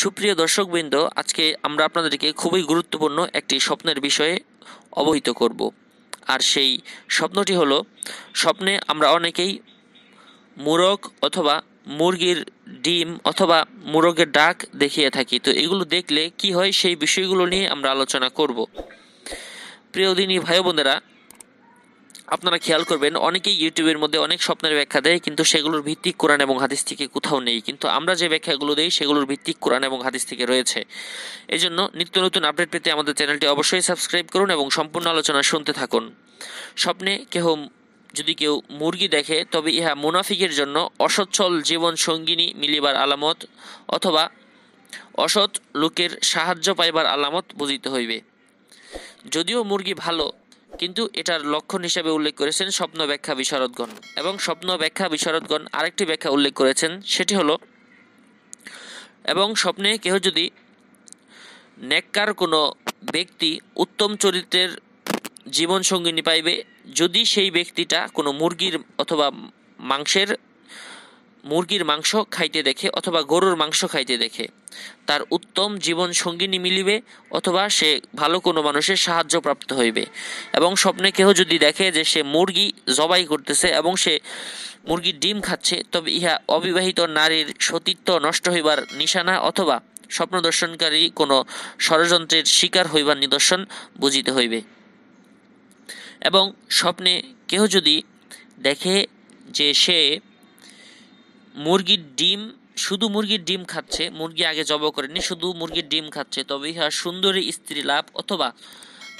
সুপ্রিয় দর্শকবৃন্দ আজকে আমরা আপনাদেরকে খুবই গুরুত্বপূর্ণ একটি স্বপ্নের বিষয়ে অবহিত করব আর সেই স্বপ্নটি হলো স্বপ্নে আমরা অনেকেই মুরগ অথবা মুরগির ডিম অথবা মুরগের ডাক দেখিয়ে থাকি তো এগুলো দেখলে কি হয় সেই বিষয়গুলো নিয়ে আমরা আলোচনা করব প্রিয় দিনী ভাই বোনেরা আপনারা খেয়াল করবেন অনেকেই ইউটিউবের মধ্যে অনেক স্বপ্নের ব্যাখ্যা দেয় কিন্তু সেগুলোর ভিত্তিক কোরআন এবং হাদিস থেকে কোথাও নেই কিন্তু আমরা যে ব্যাখ্যাগুলো দিই সেগুলোর ভিত্তিক কোরআন এবং হাদিস থেকে রয়েছে এজন্য নিত্য নতুন আপডেট পেতে আমাদের চ্যানেলটি অবশ্যই সাবস্ক্রাইব করুন এবং সম্পূর্ণ আলোচনা শুনতে থাকুন স্বপ্নে কেহ যদি কেউ মুরগি দেখে তবে ইহা মুনাফিকের জন্য অসচ্ছল জীবন সঙ্গিনী মিলিবার আলামত অথবা অসৎ লোকের সাহায্য পাইবার আলামত বুঝিতে হইবে যদিও মুরগি ভালো কিন্তু এটার লক্ষণ হিসেবে উল্লেখ করেছেন স্বপ্ন ব্যাখ্যা বিশারদগণ এবং স্বপ্ন ব্যাখ্যা বিশারদগণ আরেকটি ব্যাখ্যা উল্লেখ করেছেন সেটি হলো এবং স্বপ্নে কেহ যদি নেককার কোনো ব্যক্তি উত্তম চরিত্রের জীবন সঙ্গিনী পাইবে যদি সেই ব্যক্তিটা কোনো মুরগির অথবা মাংসের মুরগির মাংস খাইতে দেখে অথবা গরুর মাংস খাইতে দেখে তার উত্তম জীবন সঙ্গিনী মিলিবে অথবা সে ভালো কোনো মানুষের সাহায্য প্রাপ্ত হইবে এবং স্বপ্নে কেহ যদি দেখে যে সে মুরগি জবাই করতেছে এবং সে মুরগির ডিম খাচ্ছে তবে ইহা অবিবাহিত নারীর সতীত্ব নষ্ট হইবার নিশানা অথবা স্বপ্ন দর্শনকারী কোনো ষড়যন্ত্রের শিকার হইবার নিদর্শন বুঝিতে হইবে এবং স্বপ্নে কেহ যদি দেখে যে সে মুরগির ডিম শুধু মুরগির ডিম খাচ্ছে মুরগি আগে জব করেনি শুধু মুরগির ডিম খাচ্ছে তবে ইহা সুন্দরী স্ত্রী লাভ অথবা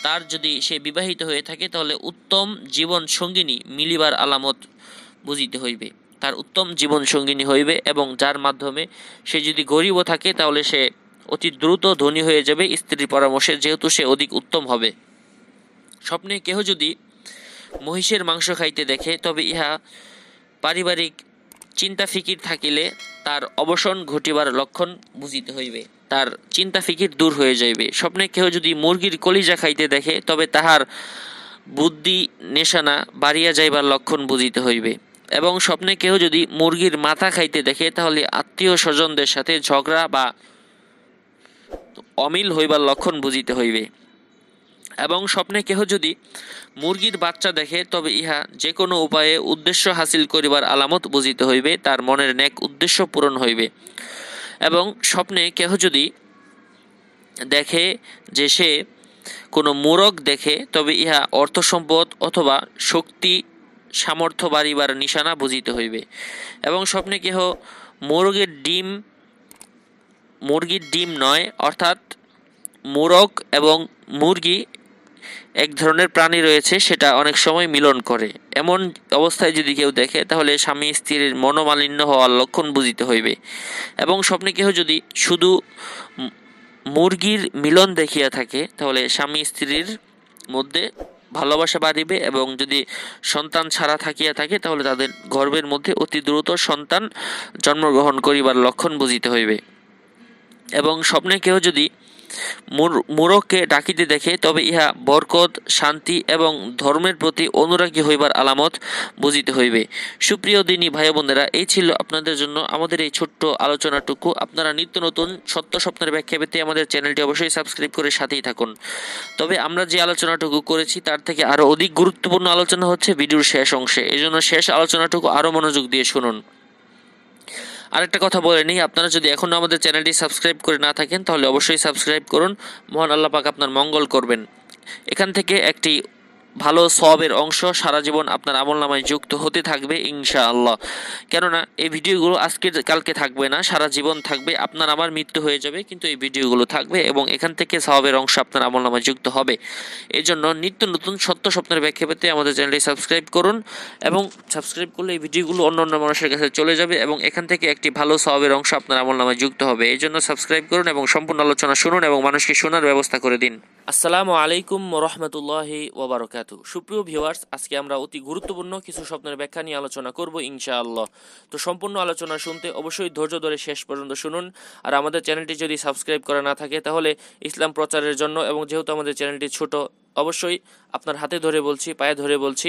তার যদি সে বিবাহিত হয়ে থাকে তাহলে উত্তম জীবন সঙ্গিনী মিলিবার আলামত বুঝিতে হইবে তার উত্তম জীবন সঙ্গিনী হইবে এবং যার মাধ্যমে সে যদি গরিবও থাকে তাহলে সে অতি দ্রুত ধনী হয়ে যাবে স্ত্রীর পরামর্শে যেহেতু সে অধিক উত্তম হবে স্বপ্নে কেহ যদি মহিষের মাংস খাইতে দেখে তবে ইহা পারিবারিক চিন্তা ফিকির থাকিলে তার অবসান ঘটিবার লক্ষণ বুঝিতে হইবে তার চিন্তা ফিকির দূর হয়ে যাইবে স্বপ্নে কেহ যদি মুরগির কলিজা খাইতে দেখে তবে তাহার বুদ্ধি নেশানা বাড়িয়া যাইবার লক্ষণ বুঝিতে হইবে এবং স্বপ্নে কেহ যদি মুরগির মাথা খাইতে দেখে তাহলে আত্মীয় স্বজনদের সাথে ঝগড়া বা অমিল হইবার লক্ষণ বুঝিতে হইবে এবং স্বপ্নে কেহ যদি মুরগির বাচ্চা দেখে তবে ইহা যে কোনো উপায়ে উদ্দেশ্য হাসিল করিবার আলামত বুঝিতে হইবে তার মনের ন্যাক উদ্দেশ্য পূরণ হইবে এবং স্বপ্নে কেহ যদি দেখে যে সে কোনো মোরগ দেখে তবে ইহা অর্থ সম্পদ অথবা শক্তি সামর্থ্য বাড়িবার নিশানা বুঝিতে হইবে এবং স্বপ্নে কেহ মোরগের ডিম মুরগির ডিম নয় অর্থাৎ মোরগ এবং মুরগি এক ধরনের প্রাণী রয়েছে সেটা অনেক সময় মিলন করে এমন অবস্থায় যদি কেউ দেখে তাহলে স্বামী স্ত্রীর মনোমালিন্য হওয়ার লক্ষণ বুঝিতে হইবে এবং স্বপ্নে কেহ যদি শুধু মুরগির মিলন দেখিয়া থাকে তাহলে স্বামী স্ত্রীর মধ্যে ভালোবাসা বাড়িবে এবং যদি সন্তান ছাড়া থাকিয়া থাকে তাহলে তাদের গর্বের মধ্যে অতি দ্রুত সন্তান জন্মগ্রহণ করিবার লক্ষণ বুঝিতে হইবে এবং স্বপ্নে কেহ যদি মোরককে ডাকিতে দেখে তবে ইহা বরকত শান্তি এবং ধর্মের প্রতি অনুরাগী হইবার আলামত বুঝিতে হইবে সুপ্রিয় দিনী ভাই বোনেরা এই ছিল আপনাদের জন্য আমাদের এই ছোট্ট আলোচনাটুকু আপনারা নিত্য নতুন সত্য স্বপ্নের ব্যাখ্যা পেতে আমাদের চ্যানেলটি অবশ্যই সাবস্ক্রাইব করে সাথেই থাকুন তবে আমরা যে আলোচনাটুকু করেছি তার থেকে আরও অধিক গুরুত্বপূর্ণ আলোচনা হচ্ছে ভিডিওর শেষ অংশে এজন্য শেষ আলোচনাটুকু আরও মনোযোগ দিয়ে শুনুন আরেকটা কথা বলে নিই আপনারা যদি এখনও আমাদের চ্যানেলটি সাবস্ক্রাইব করে না থাকেন তাহলে অবশ্যই সাবস্ক্রাইব করুন মহান আল্লাহ পাক আপনার মঙ্গল করবেন এখান থেকে একটি ভালো সবের অংশ সারা জীবন আপনার আমল নামায় যুক্ত হতে থাকবে ইনশাআল্লাহ কেননা এই ভিডিওগুলো আজকে কালকে থাকবে না সারা জীবন থাকবে আপনার আমার মৃত্যু হয়ে যাবে কিন্তু এই ভিডিওগুলো থাকবে এবং এখান থেকে সবের অংশ আপনার আমল নামায় যুক্ত হবে এই জন্য নিত্য নতুন সত্য স্বপ্নের ব্যাখ্যা পেতে আমাদের চ্যানেলটি সাবস্ক্রাইব করুন এবং সাবস্ক্রাইব করলে এই ভিডিওগুলো অন্য অন্য মানুষের কাছে চলে যাবে এবং এখান থেকে একটি ভালো সবের অংশ আপনার আমল নামায় যুক্ত হবে এই জন্য সাবস্ক্রাইব করুন এবং সম্পূর্ণ আলোচনা শুনুন এবং মানুষকে শোনার ব্যবস্থা করে দিন আসসালামু আলাইকুম রহমতুল্লাহি ওবরাকাত বারাকাতু সুপ্রিয় ভিউয়ার্স আজকে আমরা অতি গুরুত্বপূর্ণ কিছু স্বপ্নের ব্যাখ্যা নিয়ে আলোচনা করব ইনশাআল্লাহ তো সম্পূর্ণ আলোচনা শুনতে অবশ্যই ধৈর্য ধরে শেষ পর্যন্ত শুনুন আর আমাদের চ্যানেলটি যদি সাবস্ক্রাইব করা না থাকে তাহলে ইসলাম প্রচারের জন্য এবং যেহেতু আমাদের চ্যানেলটি ছোট অবশ্যই আপনার হাতে ধরে বলছি পায়ে ধরে বলছি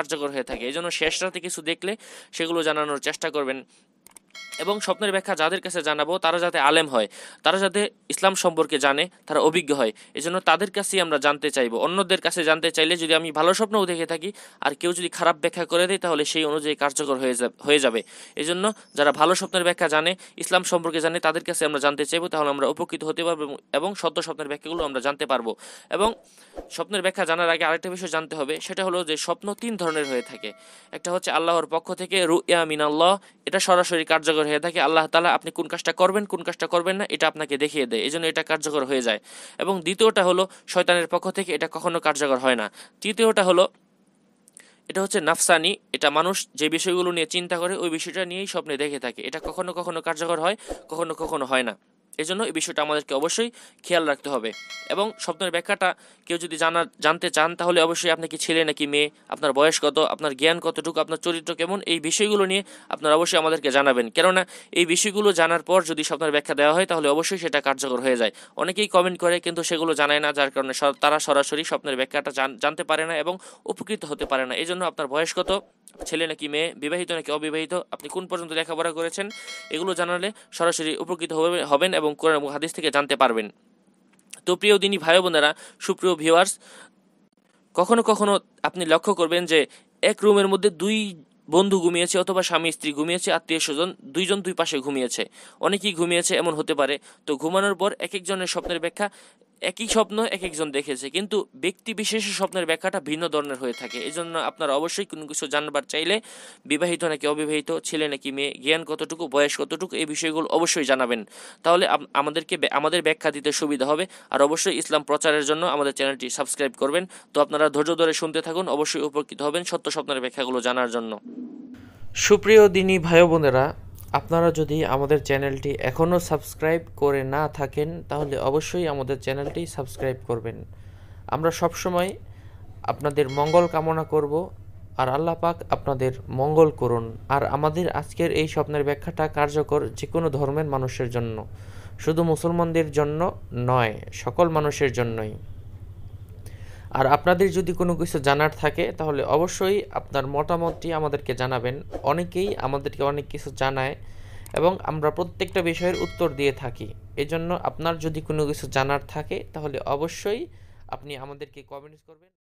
কার্যকর হয়ে থাকে এই শেষ রাতে কিছু দেখলে সেগুলো জানানোর চেষ্টা করবেন এবং স্বপ্নের ব্যাখ্যা যাদের কাছে জানাবো তারা যাতে আলেম হয় তারা যাতে ইসলাম সম্পর্কে জানে তারা অভিজ্ঞ হয় এজন্য তাদের কাছেই আমরা জানতে চাইবো অন্যদের কাছে জানতে চাইলে যদি আমি ভালো স্বপ্নও দেখে থাকি আর কেউ যদি খারাপ ব্যাখ্যা করে দেয় তাহলে সেই অনুযায়ী কার্যকর হয়ে যাবে হয়ে যাবে এজন্য যারা ভালো স্বপ্নের ব্যাখ্যা জানে ইসলাম সম্পর্কে জানে তাদের কাছে আমরা জানতে চাইবো তাহলে আমরা উপকৃত হতে পারবো এবং সত্য স্বপ্নের ব্যাখ্যাগুলো আমরা জানতে পারবো এবং স্বপ্নের ব্যাখ্যা জানার আগে আরেকটা বিষয় জানতে হবে সেটা হলো যে স্বপ্ন তিন ধরনের হয়ে থাকে একটা হচ্ছে আল্লাহর পক্ষ থেকে রু ইয়া মিনাল্লাহ এটা সরাসরি কার্য কার্যকর হয়ে থাকে আল্লাহ তালা আপনি কোন কাজটা করবেন কোন কাজটা করবেন না এটা আপনাকে দেখিয়ে দেয় এই জন্য এটা কার্যকর হয়ে যায় এবং দ্বিতীয়টা হলো শয়তানের পক্ষ থেকে এটা কখনো কার্যকর হয় না তৃতীয়টা হলো এটা হচ্ছে নাফসানি এটা মানুষ যে বিষয়গুলো নিয়ে চিন্তা করে ওই বিষয়টা নিয়েই স্বপ্নে দেখে থাকে এটা কখনো কখনো কার্যকর হয় কখনো কখনো হয় না এজন্য এই বিষয়টা আমাদেরকে অবশ্যই খেয়াল রাখতে হবে এবং স্বপ্নের ব্যাখ্যাটা কেউ যদি জানার জানতে চান তাহলে অবশ্যই আপনি কি ছেলে নাকি মেয়ে আপনার বয়স কত আপনার জ্ঞান কতটুকু আপনার চরিত্র কেমন এই বিষয়গুলো নিয়ে আপনারা অবশ্যই আমাদেরকে জানাবেন কেননা এই বিষয়গুলো জানার পর যদি স্বপ্নের ব্যাখ্যা দেওয়া হয় তাহলে অবশ্যই সেটা কার্যকর হয়ে যায় অনেকেই কমেন্ট করে কিন্তু সেগুলো জানায় না যার কারণে তারা সরাসরি স্বপ্নের ব্যাখ্যাটা জানতে পারে না এবং উপকৃত হতে পারে না এই জন্য আপনার বয়স কত ছেলে নাকি মেয়ে বিবাহিত নাকি অবিবাহিত আপনি কোন পর্যন্ত লেখাপড়া করেছেন এগুলো জানালে সরাসরি উপকৃত হবেন এবং কোরআন এবং হাদিস থেকে জানতে পারবেন তো প্রিয় দিনই ভাই বোনেরা সুপ্রিয় ভিউয়ার্স কখনো কখনো আপনি লক্ষ্য করবেন যে এক রুমের মধ্যে দুই বন্ধু ঘুমিয়েছে অথবা স্বামী স্ত্রী ঘুমিয়েছে আত্মীয় স্বজন দুইজন দুই পাশে ঘুমিয়েছে অনেকেই ঘুমিয়েছে এমন হতে পারে তো ঘুমানোর পর এক একজনের স্বপ্নের ব্যাখ্যা একই স্বপ্ন এক একজন দেখেছে কিন্তু ব্যক্তি বিশেষের স্বপ্নের ব্যাখ্যাটা ভিন্ন ধরনের হয়ে থাকে এই জন্য আপনারা অবশ্যই কোনো কিছু জানবার চাইলে বিবাহিত নাকি অবিবাহিত ছেলে নাকি মেয়ে জ্ঞান কতটুকু বয়স কতটুকু এই বিষয়গুলো অবশ্যই জানাবেন তাহলে আমাদেরকে আমাদের ব্যাখ্যা দিতে সুবিধা হবে আর অবশ্যই ইসলাম প্রচারের জন্য আমাদের চ্যানেলটি সাবস্ক্রাইব করবেন তো আপনারা ধৈর্য ধরে শুনতে থাকুন অবশ্যই উপকৃত হবেন সত্য স্বপ্নের ব্যাখ্যাগুলো জানার জন্য সুপ্রিয় দিনী ভাই বোনেরা আপনারা যদি আমাদের চ্যানেলটি এখনও সাবস্ক্রাইব করে না থাকেন তাহলে অবশ্যই আমাদের চ্যানেলটি সাবস্ক্রাইব করবেন আমরা সবসময় আপনাদের মঙ্গল কামনা করব আর আল্লাহ পাক আপনাদের মঙ্গল করুন আর আমাদের আজকের এই স্বপ্নের ব্যাখ্যাটা কার্যকর যে কোনো ধর্মের মানুষের জন্য শুধু মুসলমানদের জন্য নয় সকল মানুষের জন্যই আর আপনাদের যদি কোনো কিছু জানার থাকে তাহলে অবশ্যই আপনার মতামতটি আমাদেরকে জানাবেন অনেকেই আমাদেরকে অনেক কিছু জানায় এবং আমরা প্রত্যেকটা বিষয়ের উত্তর দিয়ে থাকি এজন্য আপনার যদি কোনো কিছু জানার থাকে তাহলে অবশ্যই আপনি আমাদেরকে কমেন্ট করবেন